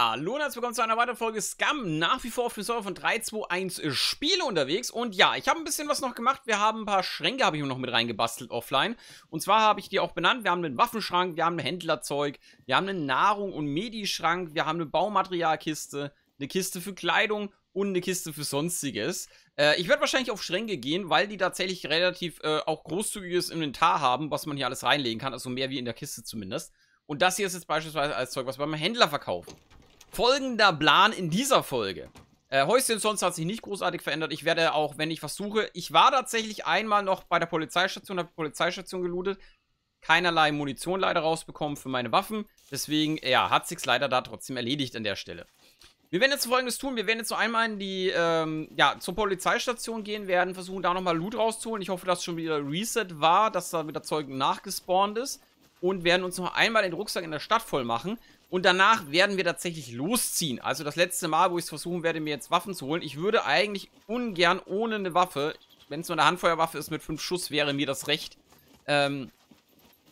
Hallo und herzlich willkommen zu einer weiteren Folge Scam. Nach wie vor auf dem Server von 321 Spiele unterwegs. Und ja, ich habe ein bisschen was noch gemacht. Wir haben ein paar Schränke, habe ich noch mit reingebastelt offline. Und zwar habe ich die auch benannt. Wir haben einen Waffenschrank, wir haben ein Händlerzeug, wir haben einen Nahrung- und Medischrank, wir haben eine Baumaterialkiste, eine Kiste für Kleidung und eine Kiste für Sonstiges. Äh, ich werde wahrscheinlich auf Schränke gehen, weil die tatsächlich relativ äh, auch großzügiges Inventar haben, was man hier alles reinlegen kann. Also mehr wie in der Kiste zumindest. Und das hier ist jetzt beispielsweise als Zeug, was wir beim Händler verkaufen. Folgender Plan in dieser Folge. Äh, Häuschen sonst hat sich nicht großartig verändert. Ich werde auch, wenn ich was suche, ich war tatsächlich einmal noch bei der Polizeistation, habe die Polizeistation gelootet. Keinerlei Munition leider rausbekommen für meine Waffen. Deswegen, ja, hat sich's leider da trotzdem erledigt an der Stelle. Wir werden jetzt folgendes tun. Wir werden jetzt noch einmal in die, ähm, ja, zur Polizeistation gehen, werden versuchen, da nochmal Loot rauszuholen. Ich hoffe, dass schon wieder Reset war, dass da wieder Zeug nachgespawnt ist. Und werden uns noch einmal den Rucksack in der Stadt voll machen. Und danach werden wir tatsächlich losziehen. Also das letzte Mal, wo ich es versuchen werde, mir jetzt Waffen zu holen. Ich würde eigentlich ungern ohne eine Waffe, wenn es nur eine Handfeuerwaffe ist mit fünf Schuss, wäre mir das recht. Ähm,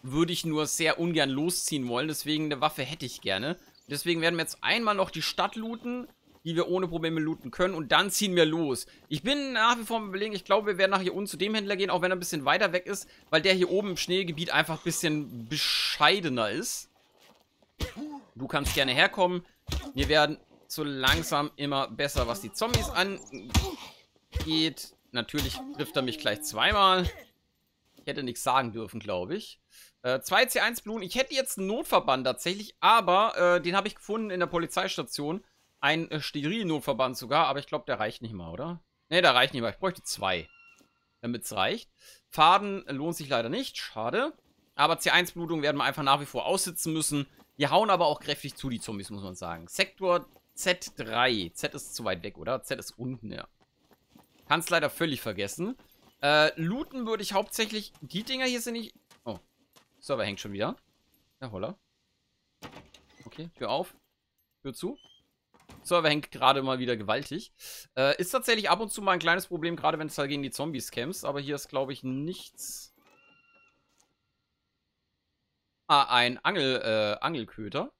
würde ich nur sehr ungern losziehen wollen. Deswegen eine Waffe hätte ich gerne. Deswegen werden wir jetzt einmal noch die Stadt looten, die wir ohne Probleme looten können. Und dann ziehen wir los. Ich bin nach wie vor am überlegen, ich glaube, wir werden nach hier unten zu dem Händler gehen, auch wenn er ein bisschen weiter weg ist. Weil der hier oben im Schneegebiet einfach ein bisschen bescheidener ist. Puh. Du kannst gerne herkommen. Wir werden so langsam immer besser, was die Zombies angeht. Natürlich trifft er mich gleich zweimal. Ich hätte nichts sagen dürfen, glaube ich. Äh, zwei C1-Blumen. Ich hätte jetzt einen Notverband tatsächlich, aber äh, den habe ich gefunden in der Polizeistation. Ein äh, Steril-Notverband sogar, aber ich glaube, der reicht nicht mal, oder? Ne, der reicht nicht mal. Ich bräuchte zwei, damit es reicht. Faden lohnt sich leider nicht, schade. Aber c 1 Blutung werden wir einfach nach wie vor aussitzen müssen. Die hauen aber auch kräftig zu, die Zombies, muss man sagen. Sektor Z3. Z ist zu weit weg, oder? Z ist unten, ja. Kannst leider völlig vergessen. Äh, looten würde ich hauptsächlich... Die Dinger hier sind nicht... Oh. Server hängt schon wieder. Ja, holla. Okay, Tür auf. Tür zu. Server hängt gerade mal wieder gewaltig. Äh, ist tatsächlich ab und zu mal ein kleines Problem, gerade wenn es halt gegen die Zombies kämpfst. Aber hier ist, glaube ich, nichts Ah, ein Angel, äh, Angelköter.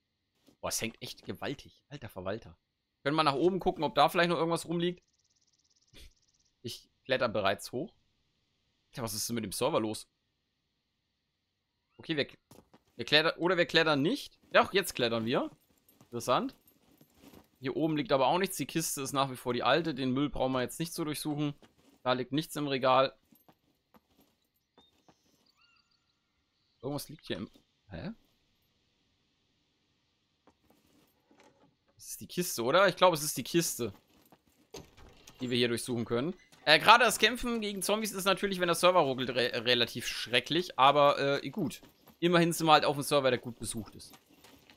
Boah, es hängt echt gewaltig. Alter Verwalter. Können wir nach oben gucken, ob da vielleicht noch irgendwas rumliegt? Ich kletter bereits hoch. Tja, was ist denn mit dem Server los? Okay, wir, wir klettern. Oder wir klettern nicht. Doch, jetzt klettern wir. Interessant. Hier oben liegt aber auch nichts. Die Kiste ist nach wie vor die alte. Den Müll brauchen wir jetzt nicht zu durchsuchen. Da liegt nichts im Regal. Irgendwas liegt hier im Hä? Das ist die Kiste, oder? Ich glaube, es ist die Kiste, die wir hier durchsuchen können. Äh, Gerade das Kämpfen gegen Zombies ist natürlich, wenn der Server ruckelt, re relativ schrecklich. Aber äh, gut. Immerhin sind wir halt auf dem Server, der gut besucht ist.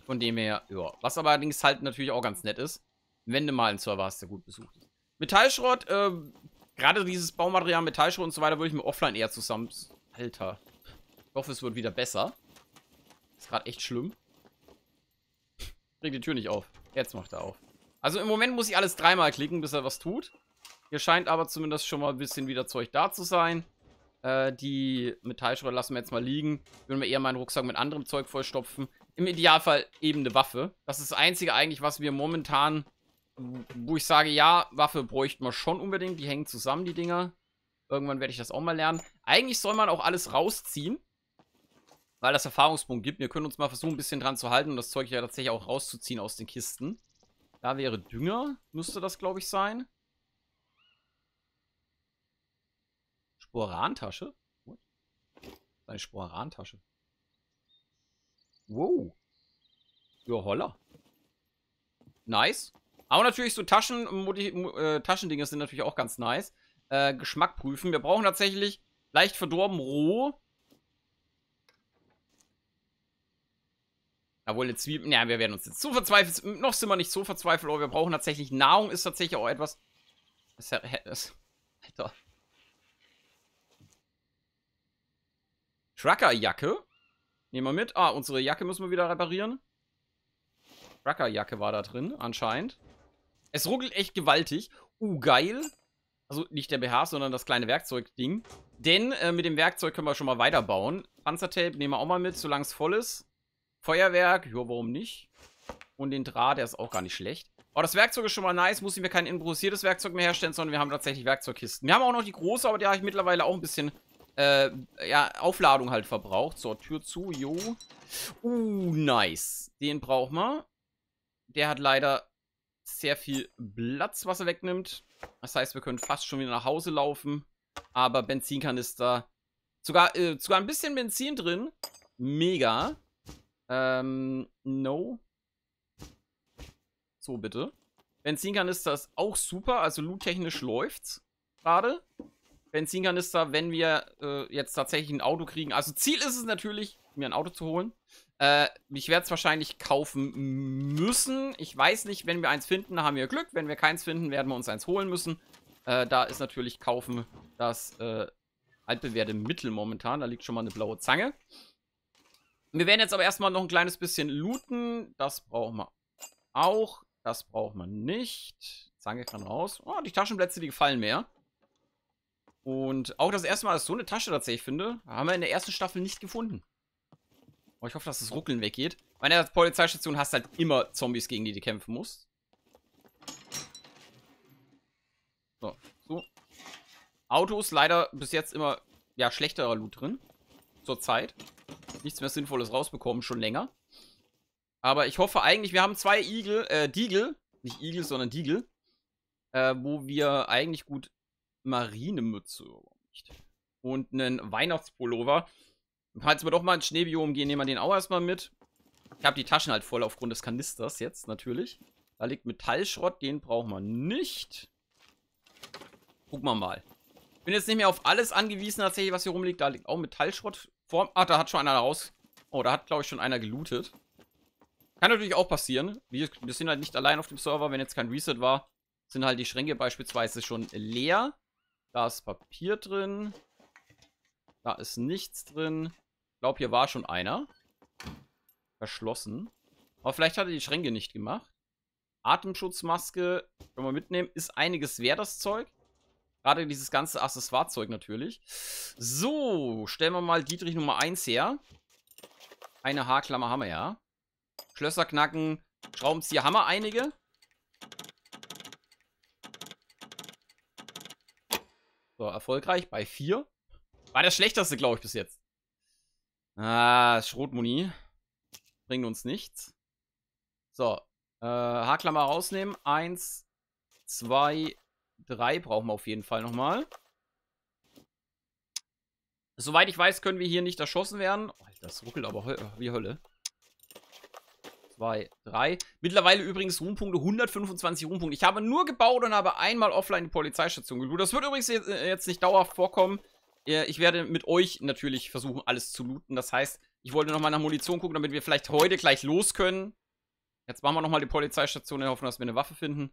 Von dem her, ja. Was aber allerdings halt natürlich auch ganz nett ist, wenn du mal einen Server hast, der gut besucht ist. Metallschrott, äh, gerade dieses Baumaterial, Metallschrott und so weiter, würde ich mir offline eher zusammen... Alter. Ich hoffe, es wird wieder besser gerade echt schlimm. Krieg die Tür nicht auf. Jetzt macht er auf. Also im Moment muss ich alles dreimal klicken, bis er was tut. Hier scheint aber zumindest schon mal ein bisschen wieder Zeug da zu sein. Äh, die Metallschröder lassen wir jetzt mal liegen. Würden wir eher meinen Rucksack mit anderem Zeug vollstopfen. Im Idealfall eben eine Waffe. Das ist das Einzige eigentlich, was wir momentan, wo ich sage, ja, Waffe bräuchten wir schon unbedingt. Die hängen zusammen, die Dinger. Irgendwann werde ich das auch mal lernen. Eigentlich soll man auch alles rausziehen weil das Erfahrungspunkt gibt. Wir können uns mal versuchen, ein bisschen dran zu halten und das Zeug ja tatsächlich auch rauszuziehen aus den Kisten. Da wäre Dünger, müsste das, glaube ich, sein. Sporantasche? Eine Sporantasche. Wow. Ja, holla. Nice. Aber natürlich so Taschen, äh, Taschendinge sind natürlich auch ganz nice. Äh, Geschmack prüfen. Wir brauchen tatsächlich leicht verdorben roh Obwohl jetzt Zwiebeln, ja, wir werden uns jetzt so verzweifelt, noch sind wir nicht so verzweifelt, aber wir brauchen tatsächlich Nahrung, ist tatsächlich auch etwas. Das, das, Alter. Truckerjacke. Nehmen wir mit. Ah, unsere Jacke müssen wir wieder reparieren. Truckerjacke war da drin, anscheinend. Es ruckelt echt gewaltig. Uh, geil. Also nicht der BH, sondern das kleine Werkzeugding. Denn äh, mit dem Werkzeug können wir schon mal weiterbauen. Panzertape nehmen wir auch mal mit, solange es voll ist. Feuerwerk, jo, warum nicht? Und den Draht, der ist auch gar nicht schlecht. Oh, das Werkzeug ist schon mal nice. Muss ich mir kein improvisiertes Werkzeug mehr herstellen, sondern wir haben tatsächlich Werkzeugkisten. Wir haben auch noch die große, aber die habe ich mittlerweile auch ein bisschen äh, ja, Aufladung halt verbraucht. So, Tür zu, jo. Uh, nice. Den braucht man. Der hat leider sehr viel Platz, was er wegnimmt. Das heißt, wir können fast schon wieder nach Hause laufen. Aber Benzinkanister. Sogar, äh, sogar ein bisschen Benzin drin. Mega. Mega. Ähm, no. So, bitte. Benzinkanister ist auch super, also loot-technisch läuft's gerade. Benzinkanister, wenn wir äh, jetzt tatsächlich ein Auto kriegen. Also Ziel ist es natürlich, mir ein Auto zu holen. Äh, ich werde es wahrscheinlich kaufen müssen. Ich weiß nicht, wenn wir eins finden, haben wir Glück. Wenn wir keins finden, werden wir uns eins holen müssen. Äh, da ist natürlich kaufen das äh, altbewährte Mittel momentan. Da liegt schon mal eine blaue Zange. Wir werden jetzt aber erstmal noch ein kleines bisschen looten. Das brauchen wir auch. Das braucht man nicht. Zange kann raus. Oh, die Taschenplätze, die gefallen mir. Und auch das erste Mal, dass ich so eine Tasche tatsächlich finde, haben wir in der ersten Staffel nicht gefunden. Oh, ich hoffe, dass das Ruckeln weggeht. Bei der Polizeistation hast du halt immer Zombies, gegen die du kämpfen musst. So, so. Autos leider bis jetzt immer, ja, schlechterer Loot drin. Zurzeit. Zeit nichts mehr Sinnvolles rausbekommen, schon länger. Aber ich hoffe eigentlich, wir haben zwei Igel, äh, Diegel, nicht Igel, sondern Diegel, äh, wo wir eigentlich gut Marinemütze und einen Weihnachtspullover. Falls wir doch mal ins Schneebiom gehen, nehmen wir den auch erstmal mit. Ich habe die Taschen halt voll aufgrund des Kanisters jetzt, natürlich. Da liegt Metallschrott, den brauchen wir nicht. Gucken wir mal bin jetzt nicht mehr auf alles angewiesen, tatsächlich, was hier rumliegt. Da liegt auch Metallschrott vor. Ah, da hat schon einer raus. Oh, da hat, glaube ich, schon einer gelootet. Kann natürlich auch passieren. Wir, wir sind halt nicht allein auf dem Server. Wenn jetzt kein Reset war, sind halt die Schränke beispielsweise schon leer. Da ist Papier drin. Da ist nichts drin. Ich glaube, hier war schon einer. Verschlossen. Aber vielleicht hat er die Schränke nicht gemacht. Atemschutzmaske können wir mitnehmen. Ist einiges wert, das Zeug. Gerade dieses ganze Accessoire-Zeug natürlich. So, stellen wir mal Dietrich Nummer 1 her. Eine Haarklammer haben wir ja. Schlösser knacken, Schraubenzieher haben wir einige. So, erfolgreich bei 4. War das schlechteste, glaube ich, bis jetzt. Ah, Schrotmuni. Bringt uns nichts. So, äh, Haarklammer rausnehmen. Eins, zwei, 3 brauchen wir auf jeden Fall nochmal. Soweit ich weiß, können wir hier nicht erschossen werden. Oh, das ruckelt aber wie Hölle. 2, 3. Mittlerweile übrigens Ruhmpunkte, 125 Ruhmpunkte. Ich habe nur gebaut und habe einmal offline die Polizeistation gelootet. Das wird übrigens jetzt äh, nicht dauerhaft vorkommen. Äh, ich werde mit euch natürlich versuchen, alles zu looten. Das heißt, ich wollte nochmal nach Munition gucken, damit wir vielleicht heute gleich los können. Jetzt machen wir nochmal die Polizeistation und hoffen, dass wir eine Waffe finden.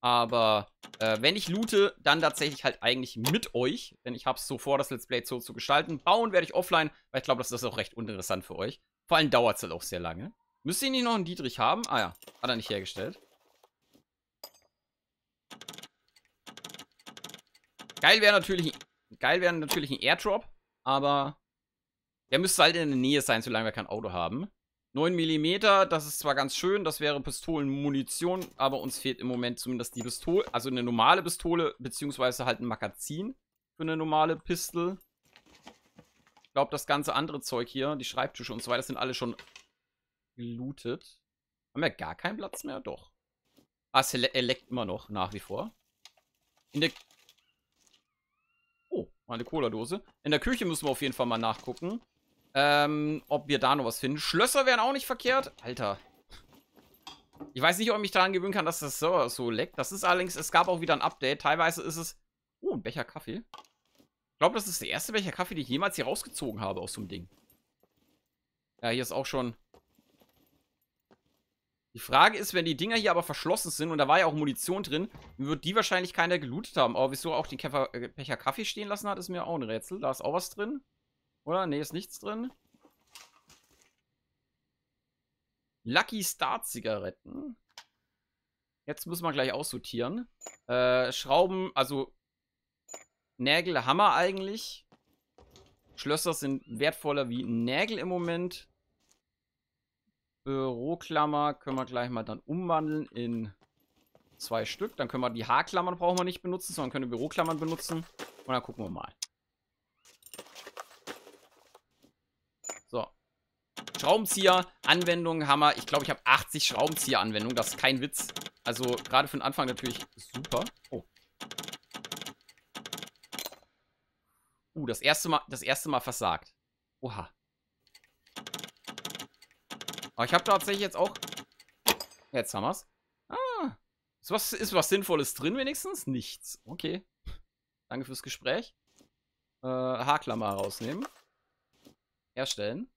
Aber äh, wenn ich loote, dann tatsächlich halt eigentlich mit euch. Denn ich habe es so vor, das Let's Play so zu gestalten. Bauen werde ich offline, weil ich glaube, das ist auch recht uninteressant für euch. Vor allem dauert es halt auch sehr lange. Müsste ihn nicht noch einen Dietrich haben? Ah ja, hat er nicht hergestellt. Geil wäre natürlich, geil wäre natürlich ein Airdrop, aber der müsste halt in der Nähe sein, solange wir kein Auto haben. 9 mm, das ist zwar ganz schön, das wäre Pistolenmunition, aber uns fehlt im Moment zumindest die Pistole, also eine normale Pistole, beziehungsweise halt ein Magazin für eine normale Pistole. Ich glaube, das ganze andere Zeug hier, die Schreibtische und so weiter, sind alle schon gelootet. Haben wir gar keinen Platz mehr? Doch. Ah, es leckt immer noch, nach wie vor. In der... Oh, eine Cola-Dose. In der Küche müssen wir auf jeden Fall mal nachgucken. Ähm, ob wir da noch was finden. Schlösser wären auch nicht verkehrt. Alter. Ich weiß nicht, ob ich mich daran gewöhnen kann, dass das Server so leckt. Das ist allerdings, es gab auch wieder ein Update. Teilweise ist es... Oh, ein Becher Kaffee. Ich glaube, das ist der erste Becher Kaffee, den ich jemals hier rausgezogen habe aus so einem Ding. Ja, hier ist auch schon... Die Frage ist, wenn die Dinger hier aber verschlossen sind und da war ja auch Munition drin, wird die wahrscheinlich keiner gelootet haben. Aber wieso auch den Käfer, äh, Becher Kaffee stehen lassen hat, ist mir auch ein Rätsel. Da ist auch was drin. Oder? Ne, ist nichts drin. Lucky Start Zigaretten. Jetzt müssen wir gleich aussortieren. Äh, Schrauben, also Nägel, Hammer eigentlich. Schlösser sind wertvoller wie Nägel im Moment. Büroklammer können wir gleich mal dann umwandeln in zwei Stück. Dann können wir die Haarklammern brauchen wir nicht benutzen, sondern können Büroklammern benutzen. Und dann gucken wir mal. So. Schraubenzieher, Anwendungen, Hammer. Ich glaube, ich habe 80 Schraubenzieher-Anwendungen. Das ist kein Witz. Also gerade für den Anfang natürlich super. Oh. Uh, das erste Mal, das erste Mal versagt. Oha. Aber ich habe tatsächlich jetzt auch... Jetzt haben wir's. Ah. Ist was, ist was Sinnvolles drin wenigstens? Nichts. Okay. Danke fürs Gespräch. Äh, Haarklammer rausnehmen herstellen.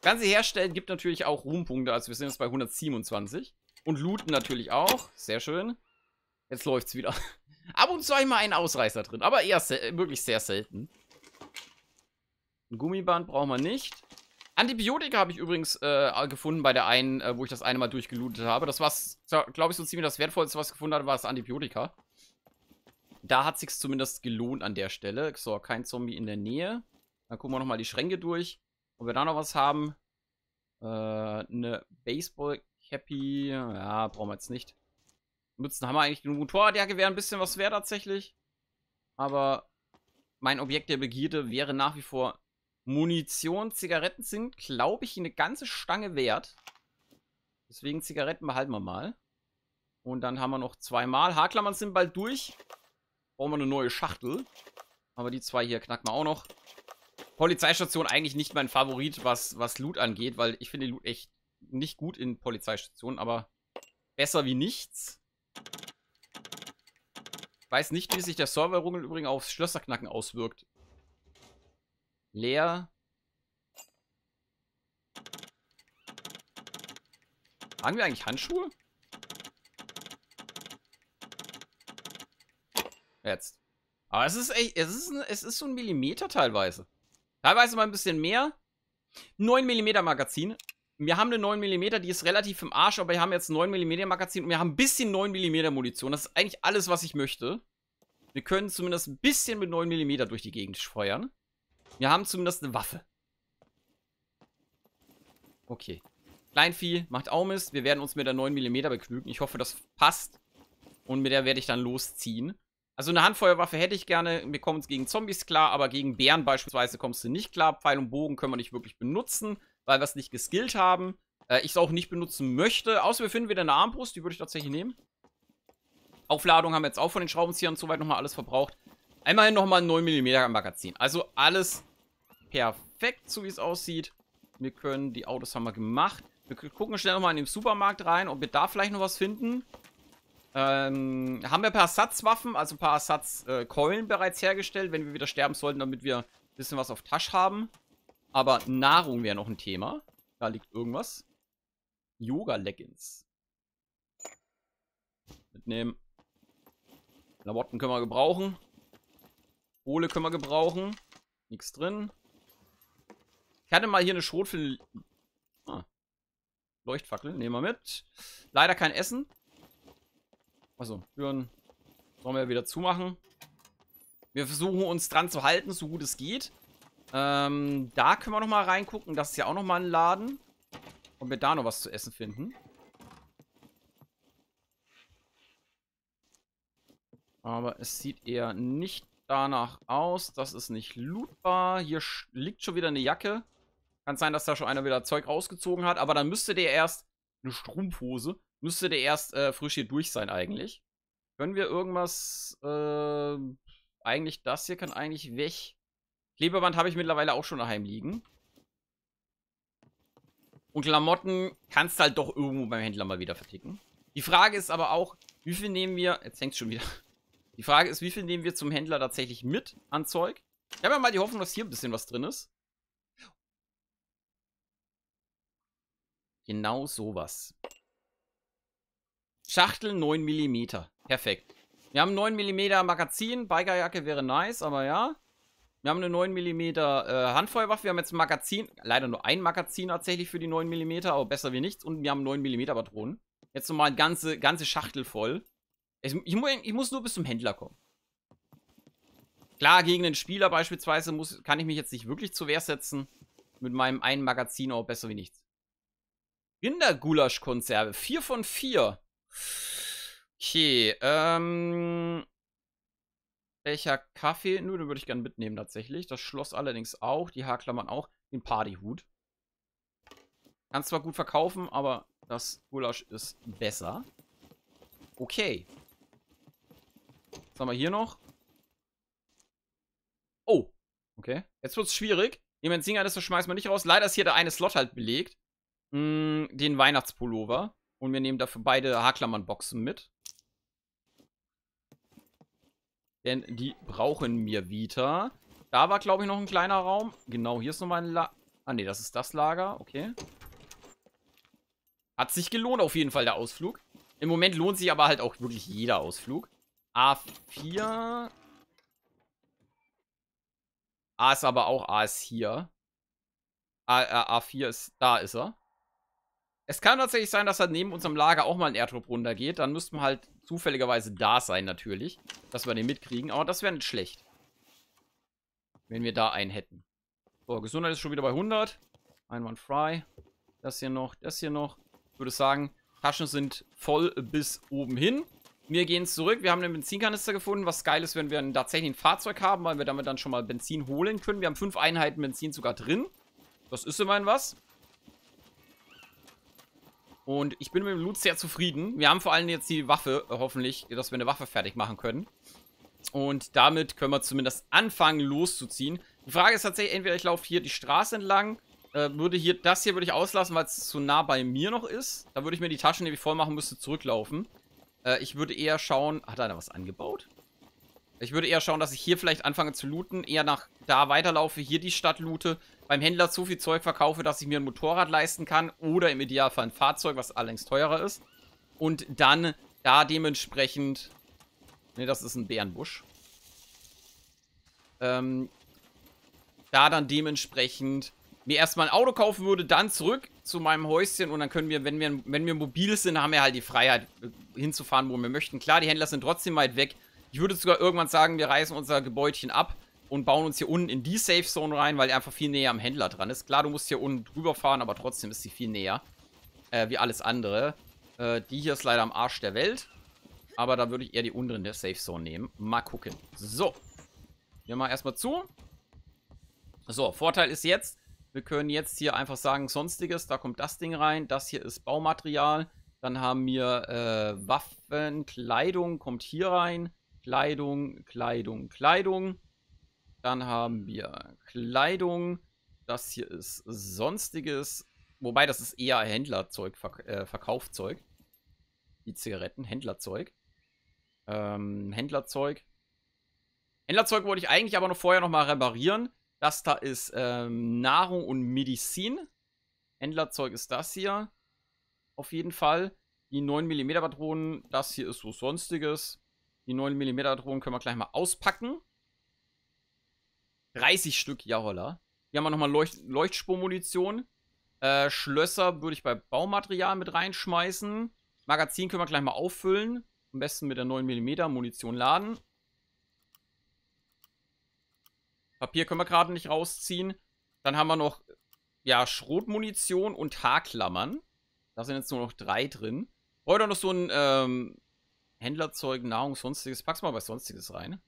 Ganze herstellen gibt natürlich auch Ruhmpunkte. Also wir sind jetzt bei 127. Und looten natürlich auch. Sehr schön. Jetzt läuft's wieder. Ab und zu einmal ein Ausreißer drin. Aber eher wirklich sehr selten. Ein Gummiband brauchen wir nicht. Antibiotika habe ich übrigens äh, gefunden bei der einen, äh, wo ich das eine Mal durchgelootet habe. Das war, glaube ich, so ziemlich das Wertvollste, was ich gefunden habe, war das Antibiotika. Da hat sich's zumindest gelohnt an der Stelle. So, kein Zombie in der Nähe. Dann gucken wir nochmal die Schränke durch. Ob wir da noch was haben. Äh, eine Baseball-Cappy. Ja, brauchen wir jetzt nicht. Nutzen haben wir eigentlich genug. Motorradjacke wäre ein bisschen was wert tatsächlich. Aber mein Objekt der Begierde wäre nach wie vor Munition. Zigaretten sind, glaube ich, eine ganze Stange wert. Deswegen Zigaretten behalten wir mal. Und dann haben wir noch zweimal. Haarklammern sind bald durch. Brauchen wir eine neue Schachtel. Aber die zwei hier knacken wir auch noch. Polizeistation eigentlich nicht mein Favorit, was, was Loot angeht, weil ich finde Loot echt nicht gut in Polizeistationen, aber besser wie nichts. Ich weiß nicht, wie sich der Serverrummel übrigens aufs Schlösserknacken auswirkt. Leer. Haben wir eigentlich Handschuhe? Jetzt. Aber es ist echt, es ist, ein, es ist so ein Millimeter teilweise. Teilweise mal ein bisschen mehr. 9mm Magazin. Wir haben eine 9mm, die ist relativ im Arsch, aber wir haben jetzt ein 9mm Magazin und wir haben ein bisschen 9mm Munition. Das ist eigentlich alles, was ich möchte. Wir können zumindest ein bisschen mit 9mm durch die Gegend feuern. Wir haben zumindest eine Waffe. Okay. Kleinvieh macht auch Mist. Wir werden uns mit der 9mm begnügen. Ich hoffe, das passt. Und mit der werde ich dann losziehen. Also eine Handfeuerwaffe hätte ich gerne. Wir kommen uns gegen Zombies klar, aber gegen Bären beispielsweise kommst du nicht klar. Pfeil und Bogen können wir nicht wirklich benutzen, weil wir es nicht geskillt haben. Äh, ich es auch nicht benutzen möchte. Außer wir finden wieder eine Armbrust, die würde ich tatsächlich nehmen. Aufladung haben wir jetzt auch von den Schraubenziehern und soweit nochmal alles verbraucht. Einmal nochmal ein 9mm Magazin. Also alles perfekt, so wie es aussieht. Wir können, die Autos haben wir gemacht. Wir gucken schnell nochmal in den Supermarkt rein, ob wir da vielleicht noch was finden. Ähm, haben wir ein paar Ersatzwaffen, also ein paar Ersatzkeulen bereits hergestellt, wenn wir wieder sterben sollten, damit wir ein bisschen was auf Tasch haben. Aber Nahrung wäre noch ein Thema. Da liegt irgendwas. Yoga-Leggings. Mitnehmen. Labotten können wir gebrauchen. Kohle können wir gebrauchen. Nichts drin. Ich hatte mal hier eine Schrotflinte. Ah. Leuchtfackel, nehmen wir mit. Leider kein Essen. Also, Türen sollen wir wieder zumachen. Wir versuchen uns dran zu halten, so gut es geht. Ähm, da können wir nochmal reingucken. Das ist ja auch nochmal ein Laden. Ob wir da noch was zu essen finden. Aber es sieht eher nicht danach aus. Das ist nicht lootbar. Hier liegt schon wieder eine Jacke. Kann sein, dass da schon einer wieder Zeug rausgezogen hat. Aber dann müsste der erst eine Strumpfhose Müsste der erst äh, früh hier durch sein eigentlich. Können wir irgendwas... Äh, eigentlich das hier kann eigentlich weg. Klebeband habe ich mittlerweile auch schon daheim liegen. Und Klamotten kannst du halt doch irgendwo beim Händler mal wieder verticken. Die Frage ist aber auch, wie viel nehmen wir... Jetzt hängt schon wieder. Die Frage ist, wie viel nehmen wir zum Händler tatsächlich mit an Zeug? Ich habe ja mal die Hoffnung, dass hier ein bisschen was drin ist. Genau sowas. Schachtel 9 mm. Perfekt. Wir haben 9 mm Magazin. Bikerjacke wäre nice, aber ja. Wir haben eine 9 mm äh, Handfeuerwaffe. Wir haben jetzt ein Magazin. Leider nur ein Magazin tatsächlich für die 9 mm, aber besser wie nichts. Und wir haben 9 mm Patronen. Jetzt nochmal eine ganze, ganze Schachtel voll. Ich, ich, ich, muss nur bis zum Händler kommen. Klar, gegen einen Spieler beispielsweise muss, kann ich mich jetzt nicht wirklich zur Wehr setzen. Mit meinem einen Magazin auch besser wie nichts. Rindergulaschkonserve. 4 von 4. Okay, ähm. Welcher Kaffee? Nur den würde ich gerne mitnehmen tatsächlich. Das Schloss allerdings auch, die Haarklammern auch, den Partyhut. Kann zwar gut verkaufen, aber das Gulasch ist besser. Okay. Was haben wir hier noch? Oh. Okay. Jetzt wird es schwierig. Jemand Singer, das schmeißt man nicht raus. Leider ist hier der eine Slot halt belegt. Mm, den Weihnachtspullover. Und wir nehmen dafür beide Haarklammern-Boxen mit. Denn die brauchen mir wieder. Da war, glaube ich, noch ein kleiner Raum. Genau, hier ist nochmal ein Lager. Ah, ne, das ist das Lager. Okay. Hat sich gelohnt auf jeden Fall, der Ausflug. Im Moment lohnt sich aber halt auch wirklich jeder Ausflug. A4. A ist aber auch A ist hier. A, äh, A, A4 ist... Da ist er. Es kann tatsächlich sein, dass da neben unserem Lager auch mal ein Airdrop runtergeht. Dann müssten wir halt zufälligerweise da sein natürlich, dass wir den mitkriegen. Aber das wäre nicht schlecht, wenn wir da einen hätten. So, Gesundheit ist schon wieder bei 100. Einwandfrei. Das hier noch, das hier noch. Ich würde sagen, Taschen sind voll bis oben hin. Wir gehen zurück. Wir haben einen Benzinkanister gefunden. Was geil ist, wenn wir tatsächlich ein Fahrzeug haben, weil wir damit dann schon mal Benzin holen können. Wir haben fünf Einheiten Benzin sogar drin. Das ist immerhin was. Und ich bin mit dem Loot sehr zufrieden. Wir haben vor allem jetzt die Waffe, äh, hoffentlich, dass wir eine Waffe fertig machen können. Und damit können wir zumindest anfangen loszuziehen. Die Frage ist tatsächlich, entweder ich laufe hier die Straße entlang, äh, würde hier, das hier würde ich auslassen, weil es zu nah bei mir noch ist. Da würde ich mir die Taschen, die ich voll machen müsste, zurücklaufen. Äh, ich würde eher schauen, hat einer was angebaut? Ich würde eher schauen, dass ich hier vielleicht anfange zu looten, eher nach da weiterlaufe, hier die Stadt loote, beim Händler so viel Zeug verkaufe, dass ich mir ein Motorrad leisten kann oder im Idealfall ein Fahrzeug, was allerdings teurer ist. Und dann da dementsprechend... Ne, das ist ein Bärenbusch. Ähm, da dann dementsprechend mir erstmal ein Auto kaufen würde, dann zurück zu meinem Häuschen und dann können wir, wenn wir, wenn wir mobil sind, haben wir halt die Freiheit äh, hinzufahren, wo wir möchten. Klar, die Händler sind trotzdem weit weg, ich würde sogar irgendwann sagen, wir reißen unser Gebäudchen ab und bauen uns hier unten in die Safe Zone rein, weil die einfach viel näher am Händler dran ist. Klar, du musst hier unten drüber fahren, aber trotzdem ist sie viel näher. Äh, wie alles andere. Äh, die hier ist leider am Arsch der Welt. Aber da würde ich eher die unteren der Safe Zone nehmen. Mal gucken. So. Wir machen erstmal zu. So, Vorteil ist jetzt, wir können jetzt hier einfach sagen, sonstiges, da kommt das Ding rein. Das hier ist Baumaterial. Dann haben wir äh, Waffen, Kleidung kommt hier rein. Kleidung, Kleidung, Kleidung. Dann haben wir Kleidung. Das hier ist Sonstiges. Wobei, das ist eher Händlerzeug, Verk äh, Verkaufszeug. Die Zigaretten, Händlerzeug. Ähm, Händlerzeug. Händlerzeug wollte ich eigentlich aber noch vorher nochmal reparieren. Das da ist ähm, Nahrung und Medizin. Händlerzeug ist das hier. Auf jeden Fall. Die 9mm Patronen. Das hier ist so Sonstiges. Die 9mm Drohnen können wir gleich mal auspacken. 30 Stück, ja holla. Hier haben wir nochmal Leucht Leuchtspurmunition. Äh, Schlösser würde ich bei Baumaterial mit reinschmeißen. Magazin können wir gleich mal auffüllen. Am besten mit der 9mm Munition laden. Papier können wir gerade nicht rausziehen. Dann haben wir noch ja, Schrotmunition und Haarklammern. Da sind jetzt nur noch drei drin. Heute noch so ein ähm, Händlerzeug, Nahrung, sonstiges. Pack's mal was sonstiges rein.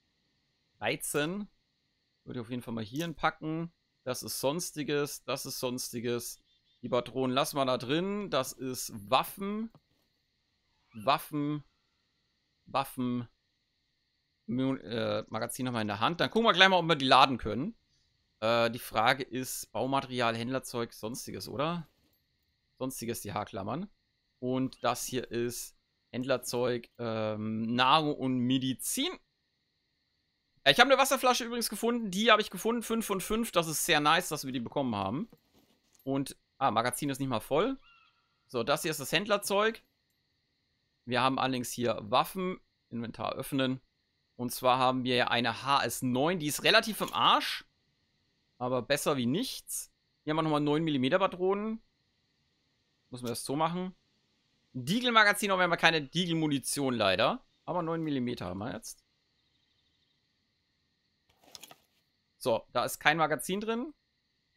Weizen. Würde ich auf jeden Fall mal hier packen. Das ist sonstiges. Das ist sonstiges. Die Patronen lassen wir da drin. Das ist Waffen. Waffen. Waffen. Äh, Magazin nochmal in der Hand. Dann gucken wir gleich mal, ob wir die laden können. Äh, die Frage ist Baumaterial, Händlerzeug, sonstiges, oder? Sonstiges, die Haarklammern. Und das hier ist Händlerzeug, ähm, Nahrung und Medizin. Äh, ich habe eine Wasserflasche übrigens gefunden. Die habe ich gefunden. 5 von 5. Das ist sehr nice, dass wir die bekommen haben. Und, ah, Magazin ist nicht mal voll. So, das hier ist das Händlerzeug. Wir haben allerdings hier Waffen. Inventar öffnen. Und zwar haben wir ja eine HS9. Die ist relativ im Arsch. Aber besser wie nichts. Hier haben wir nochmal 9mm Patronen. Muss man das so machen. Diegel-Magazin, aber wir haben keine Diegel-Munition leider. Aber 9 mm haben wir jetzt. So, da ist kein Magazin drin.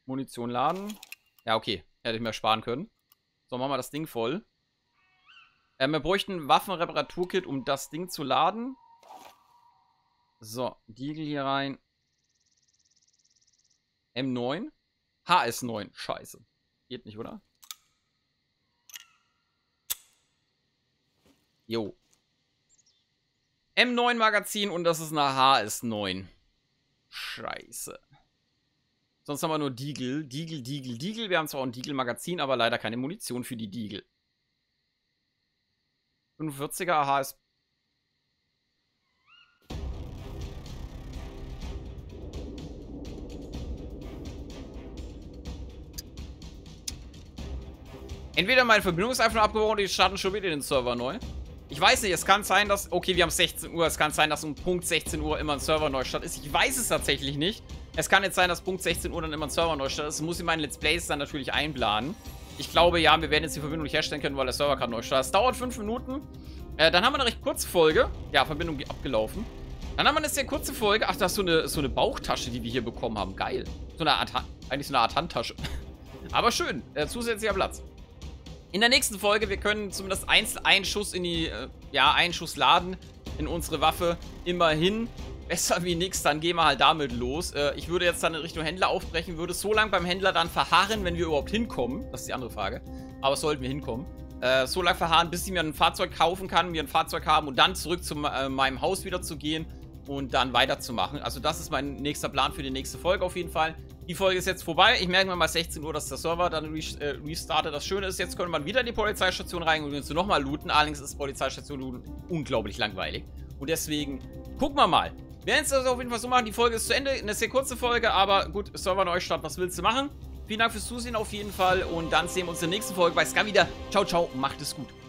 Munition laden. Ja, okay. Hätte ich mir sparen können. So, machen wir das Ding voll. Ähm, wir bräuchten ein Waffenreparaturkit, um das Ding zu laden. So, Diegel hier rein. M9. HS9. Scheiße. Geht nicht, oder? Jo. M9 Magazin und das ist eine HS9. Scheiße. Sonst haben wir nur Diegel. Diegel, Diegel, Diegel. Wir haben zwar auch ein Diegel-Magazin, aber leider keine Munition für die Diegel. 45er HS. Entweder mein Verbindungseifer abgebrochen oder ich starte schon wieder den Server neu weiß nicht, es kann sein, dass... Okay, wir haben 16 Uhr. Es kann sein, dass um Punkt 16 Uhr immer ein server Serverneustart ist. Ich weiß es tatsächlich nicht. Es kann jetzt sein, dass Punkt 16 Uhr dann immer ein server Serverneustart ist. Das muss ich meinen Let's Plays dann natürlich einplanen. Ich glaube, ja, wir werden jetzt die Verbindung nicht herstellen können, weil der Server gerade neu startet. Es dauert 5 Minuten. Äh, dann haben wir eine recht kurze Folge. Ja, Verbindung abgelaufen. Dann haben wir eine sehr kurze Folge. Ach, da ist so eine, so eine Bauchtasche, die wir hier bekommen haben. Geil. So eine Art, eigentlich so eine Art Handtasche. Aber schön. Äh, zusätzlicher Platz. In der nächsten Folge, wir können zumindest einzeln einen Schuss in die, äh, ja, einen Schuss laden in unsere Waffe. Immerhin besser wie nichts, dann gehen wir halt damit los. Äh, ich würde jetzt dann in Richtung Händler aufbrechen, würde so lange beim Händler dann verharren, wenn wir überhaupt hinkommen. Das ist die andere Frage. Aber sollten wir hinkommen. Äh, so lange verharren, bis ich mir ein Fahrzeug kaufen kann, mir ein Fahrzeug haben und dann zurück zu äh, meinem Haus wieder zu gehen und dann weiterzumachen. Also das ist mein nächster Plan für die nächste Folge auf jeden Fall. Die Folge ist jetzt vorbei. Ich merke mir mal 16 Uhr, dass der Server dann äh, restartet. Das Schöne ist, jetzt können wir wieder in die Polizeistation rein und uns nochmal looten. Allerdings ist Polizeistation looten unglaublich langweilig. Und deswegen gucken wir mal. Wir werden es also auf jeden Fall so machen. Die Folge ist zu Ende. Eine sehr kurze Folge, aber gut, Server Neustart, was willst du machen? Vielen Dank fürs Zusehen auf jeden Fall und dann sehen wir uns in der nächsten Folge bei Ska wieder. Ciao, ciao, macht es gut.